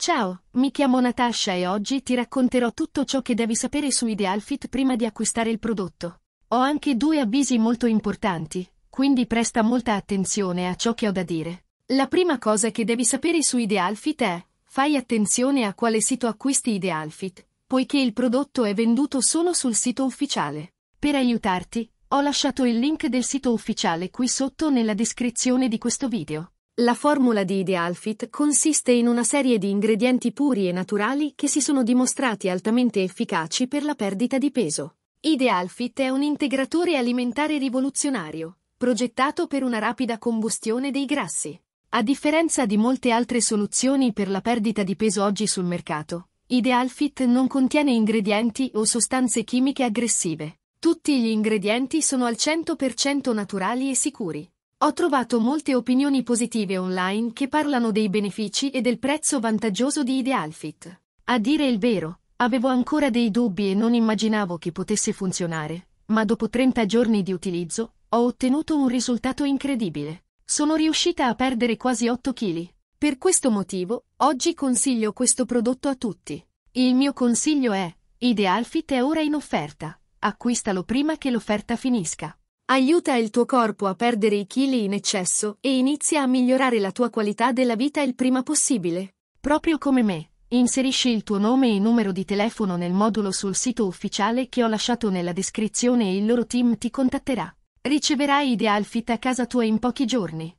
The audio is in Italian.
Ciao, mi chiamo Natasha e oggi ti racconterò tutto ciò che devi sapere su Idealfit prima di acquistare il prodotto. Ho anche due avvisi molto importanti, quindi presta molta attenzione a ciò che ho da dire. La prima cosa che devi sapere su Idealfit è, fai attenzione a quale sito acquisti Idealfit, poiché il prodotto è venduto solo sul sito ufficiale. Per aiutarti, ho lasciato il link del sito ufficiale qui sotto nella descrizione di questo video. La formula di Idealfit consiste in una serie di ingredienti puri e naturali che si sono dimostrati altamente efficaci per la perdita di peso. Idealfit è un integratore alimentare rivoluzionario, progettato per una rapida combustione dei grassi. A differenza di molte altre soluzioni per la perdita di peso oggi sul mercato, Idealfit non contiene ingredienti o sostanze chimiche aggressive. Tutti gli ingredienti sono al 100% naturali e sicuri. Ho trovato molte opinioni positive online che parlano dei benefici e del prezzo vantaggioso di Idealfit. A dire il vero, avevo ancora dei dubbi e non immaginavo che potesse funzionare, ma dopo 30 giorni di utilizzo, ho ottenuto un risultato incredibile. Sono riuscita a perdere quasi 8 kg. Per questo motivo, oggi consiglio questo prodotto a tutti. Il mio consiglio è, Idealfit è ora in offerta. Acquistalo prima che l'offerta finisca. Aiuta il tuo corpo a perdere i chili in eccesso e inizia a migliorare la tua qualità della vita il prima possibile. Proprio come me, inserisci il tuo nome e numero di telefono nel modulo sul sito ufficiale che ho lasciato nella descrizione e il loro team ti contatterà. Riceverai Idealfit a casa tua in pochi giorni.